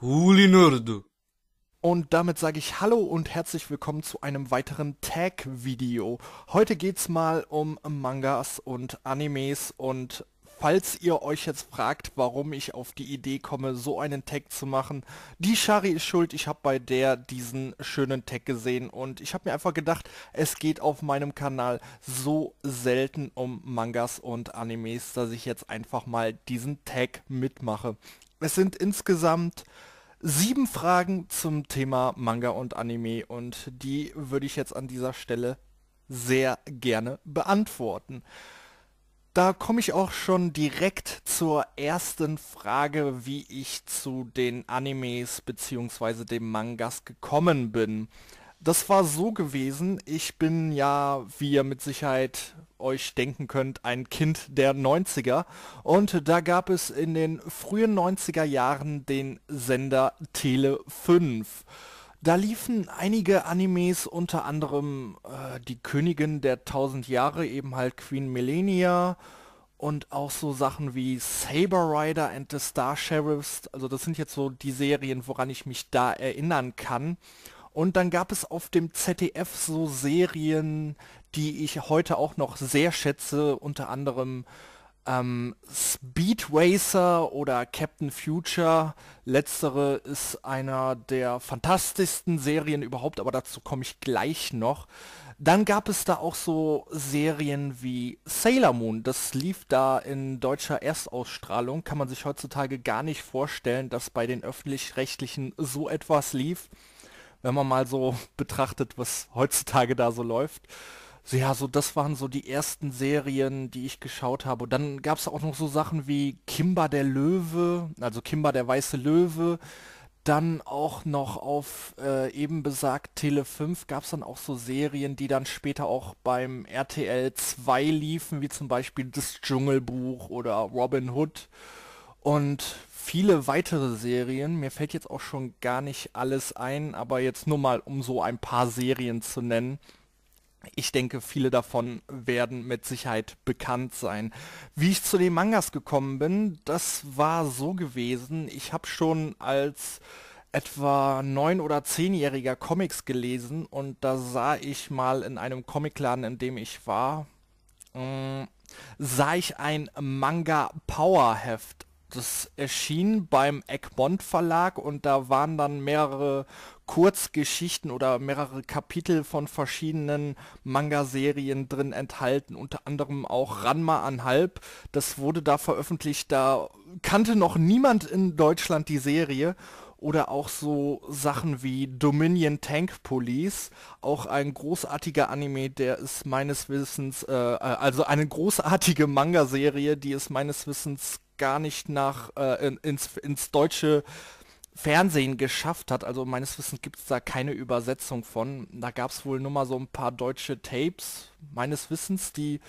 Hulinurdu. Und damit sage ich Hallo und herzlich willkommen zu einem weiteren Tag-Video. Heute geht's mal um Mangas und Animes und falls ihr euch jetzt fragt, warum ich auf die Idee komme, so einen Tag zu machen, die Shari ist schuld. Ich habe bei der diesen schönen Tag gesehen und ich habe mir einfach gedacht, es geht auf meinem Kanal so selten um Mangas und Animes, dass ich jetzt einfach mal diesen Tag mitmache. Es sind insgesamt sieben Fragen zum Thema Manga und Anime und die würde ich jetzt an dieser Stelle sehr gerne beantworten. Da komme ich auch schon direkt zur ersten Frage, wie ich zu den Animes bzw. dem Mangas gekommen bin. Das war so gewesen, ich bin ja, wie ihr mit Sicherheit euch denken könnt, ein Kind der 90er. Und da gab es in den frühen 90er Jahren den Sender Tele 5. Da liefen einige Animes, unter anderem äh, Die Königin der 1000 Jahre, eben halt Queen Millennia und auch so Sachen wie Saber Rider and the Star Sheriffs. Also das sind jetzt so die Serien, woran ich mich da erinnern kann. Und dann gab es auf dem ZDF so Serien, die ich heute auch noch sehr schätze, unter anderem ähm, Speed Racer oder Captain Future. Letztere ist einer der fantastischsten Serien überhaupt, aber dazu komme ich gleich noch. Dann gab es da auch so Serien wie Sailor Moon. Das lief da in deutscher Erstausstrahlung. Kann man sich heutzutage gar nicht vorstellen, dass bei den öffentlich-rechtlichen so etwas lief wenn man mal so betrachtet, was heutzutage da so läuft. So, ja, so das waren so die ersten Serien, die ich geschaut habe. Und dann gab es auch noch so Sachen wie Kimba der Löwe, also Kimba der weiße Löwe. Dann auch noch auf äh, eben besagt Tele 5 gab es dann auch so Serien, die dann später auch beim RTL 2 liefen, wie zum Beispiel Das Dschungelbuch oder Robin Hood. Und viele weitere Serien, mir fällt jetzt auch schon gar nicht alles ein, aber jetzt nur mal, um so ein paar Serien zu nennen. Ich denke, viele davon werden mit Sicherheit bekannt sein. Wie ich zu den Mangas gekommen bin, das war so gewesen. Ich habe schon als etwa neun- oder zehnjähriger Comics gelesen und da sah ich mal in einem Comicladen, in dem ich war, äh, sah ich ein Manga Power Heft das erschien beim Egmont Verlag und da waren dann mehrere Kurzgeschichten oder mehrere Kapitel von verschiedenen Manga-Serien drin enthalten, unter anderem auch Ranma an Halb. Das wurde da veröffentlicht, da kannte noch niemand in Deutschland die Serie. Oder auch so Sachen wie Dominion Tank Police, auch ein großartiger Anime, der ist meines Wissens, äh, äh also eine großartige Manga-Serie, die es meines Wissens gar nicht nach äh, in, ins, ins deutsche Fernsehen geschafft hat. Also meines Wissens gibt es da keine Übersetzung von. Da gab es wohl nur mal so ein paar deutsche Tapes meines Wissens, die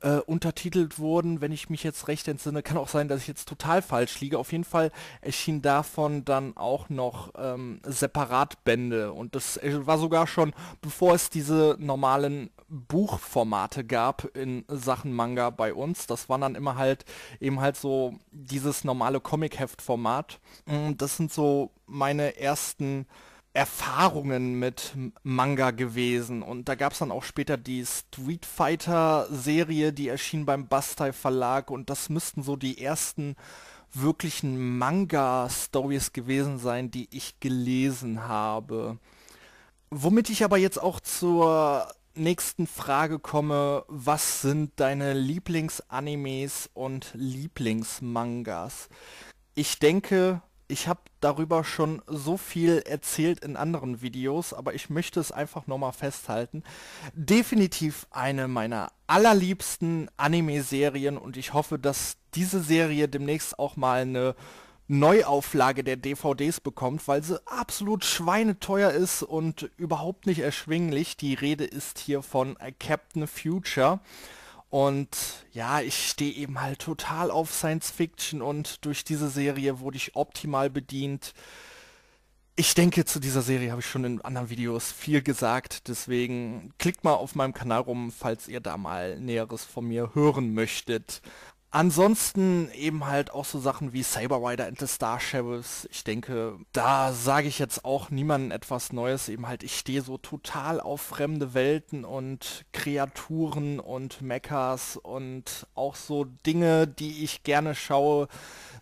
äh, untertitelt wurden, wenn ich mich jetzt recht entsinne. Kann auch sein, dass ich jetzt total falsch liege. Auf jeden Fall erschien davon dann auch noch ähm, Separatbände. Und das äh, war sogar schon, bevor es diese normalen Buchformate gab in Sachen Manga bei uns. Das waren dann immer halt eben halt so dieses normale comic heft format mm, Das sind so meine ersten Erfahrungen mit Manga gewesen. Und da gab es dann auch später die Street Fighter-Serie, die erschien beim Bastai Verlag. Und das müssten so die ersten wirklichen Manga-Stories gewesen sein, die ich gelesen habe. Womit ich aber jetzt auch zur nächsten Frage komme, was sind deine Lieblingsanimes und Lieblingsmangas? Ich denke, ich habe darüber schon so viel erzählt in anderen Videos, aber ich möchte es einfach nochmal festhalten. Definitiv eine meiner allerliebsten Anime-Serien und ich hoffe, dass diese Serie demnächst auch mal eine Neuauflage der DVDs bekommt, weil sie absolut schweineteuer ist und überhaupt nicht erschwinglich. Die Rede ist hier von Captain Future. Und ja, ich stehe eben halt total auf Science Fiction und durch diese Serie wurde ich optimal bedient. Ich denke, zu dieser Serie habe ich schon in anderen Videos viel gesagt, deswegen klickt mal auf meinem Kanal rum, falls ihr da mal Näheres von mir hören möchtet. Ansonsten eben halt auch so Sachen wie Saber Rider and the Star Sheriffs. Ich denke, da sage ich jetzt auch niemandem etwas Neues. Eben halt, ich stehe so total auf fremde Welten und Kreaturen und Mechas und auch so Dinge, die ich gerne schaue,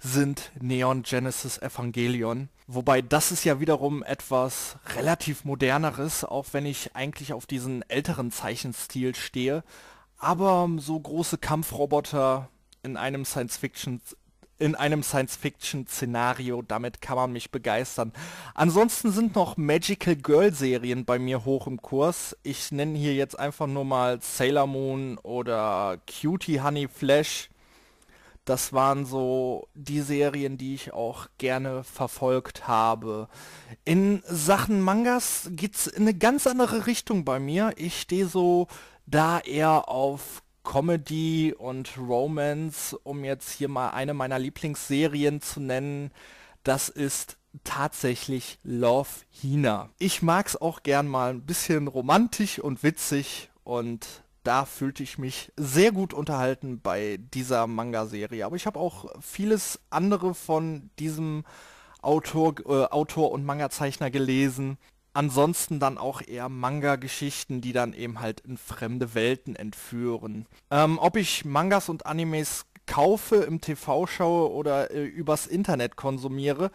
sind Neon Genesis Evangelion. Wobei das ist ja wiederum etwas relativ moderneres, auch wenn ich eigentlich auf diesen älteren Zeichenstil stehe. Aber so große Kampfroboter in einem Science-Fiction in einem Science-Fiction-Szenario, damit kann man mich begeistern. Ansonsten sind noch Magical Girl-Serien bei mir hoch im Kurs. Ich nenne hier jetzt einfach nur mal Sailor Moon oder Cutie Honey Flash. Das waren so die Serien, die ich auch gerne verfolgt habe. In Sachen Mangas geht's in eine ganz andere Richtung bei mir. Ich stehe so da eher auf Comedy und Romance, um jetzt hier mal eine meiner Lieblingsserien zu nennen, das ist tatsächlich Love Hina. Ich mag es auch gern mal ein bisschen romantisch und witzig und da fühlte ich mich sehr gut unterhalten bei dieser Manga-Serie. Aber ich habe auch vieles andere von diesem Autor, äh, Autor und Manga-Zeichner gelesen ansonsten dann auch eher Manga-Geschichten, die dann eben halt in fremde Welten entführen. Ähm, ob ich Mangas und Animes kaufe, im TV schaue oder äh, übers Internet konsumiere,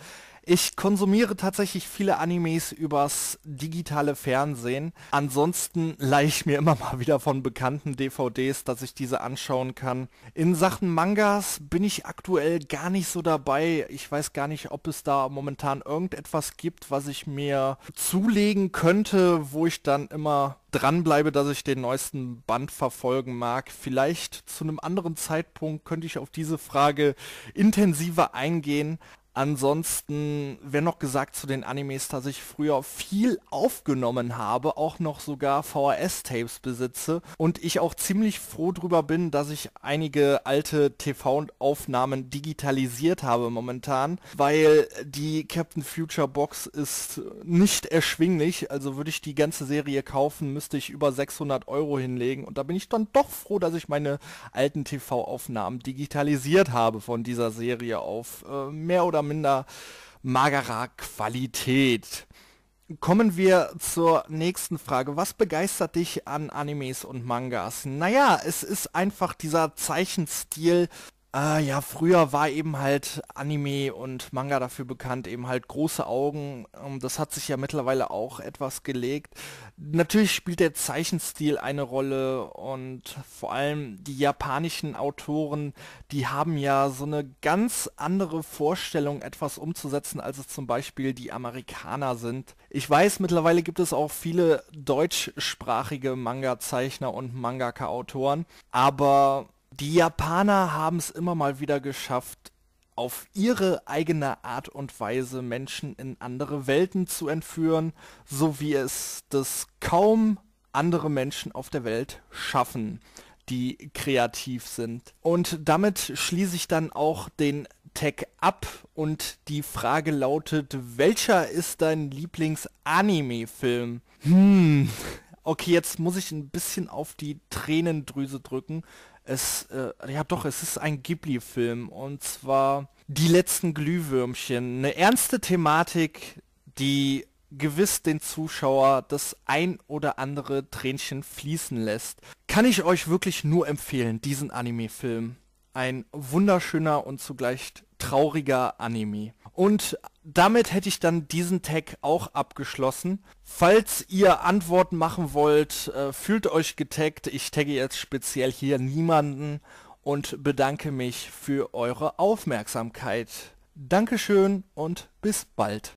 ich konsumiere tatsächlich viele Animes übers digitale Fernsehen. Ansonsten leihe ich mir immer mal wieder von bekannten DVDs, dass ich diese anschauen kann. In Sachen Mangas bin ich aktuell gar nicht so dabei. Ich weiß gar nicht, ob es da momentan irgendetwas gibt, was ich mir zulegen könnte, wo ich dann immer dranbleibe, dass ich den neuesten Band verfolgen mag. Vielleicht zu einem anderen Zeitpunkt könnte ich auf diese Frage intensiver eingehen. Ansonsten, wäre noch gesagt zu den Animes, dass ich früher viel aufgenommen habe, auch noch sogar VHS-Tapes besitze und ich auch ziemlich froh drüber bin, dass ich einige alte TV-Aufnahmen digitalisiert habe momentan, weil die Captain Future Box ist nicht erschwinglich, also würde ich die ganze Serie kaufen, müsste ich über 600 Euro hinlegen und da bin ich dann doch froh, dass ich meine alten TV-Aufnahmen digitalisiert habe von dieser Serie auf äh, mehr oder minder magerer Qualität. Kommen wir zur nächsten Frage. Was begeistert dich an Animes und Mangas? Naja, es ist einfach dieser Zeichenstil, Ah ja, früher war eben halt Anime und Manga dafür bekannt, eben halt große Augen. Ähm, das hat sich ja mittlerweile auch etwas gelegt. Natürlich spielt der Zeichenstil eine Rolle und vor allem die japanischen Autoren, die haben ja so eine ganz andere Vorstellung, etwas umzusetzen, als es zum Beispiel die Amerikaner sind. Ich weiß, mittlerweile gibt es auch viele deutschsprachige Manga-Zeichner und Mangaka-Autoren, aber die Japaner haben es immer mal wieder geschafft, auf ihre eigene Art und Weise Menschen in andere Welten zu entführen, so wie es das kaum andere Menschen auf der Welt schaffen, die kreativ sind. Und damit schließe ich dann auch den Tag ab und die Frage lautet, welcher ist dein Lieblings-Anime-Film? Hm, okay, jetzt muss ich ein bisschen auf die Tränendrüse drücken, es, äh, ja doch, es ist ein Ghibli-Film und zwar die letzten Glühwürmchen. Eine ernste Thematik, die gewiss den Zuschauer das ein oder andere Tränchen fließen lässt. Kann ich euch wirklich nur empfehlen, diesen Anime-Film. Ein wunderschöner und zugleich trauriger Anime. Und damit hätte ich dann diesen Tag auch abgeschlossen. Falls ihr Antworten machen wollt, äh, fühlt euch getaggt. Ich tagge jetzt speziell hier niemanden und bedanke mich für eure Aufmerksamkeit. Dankeschön und bis bald.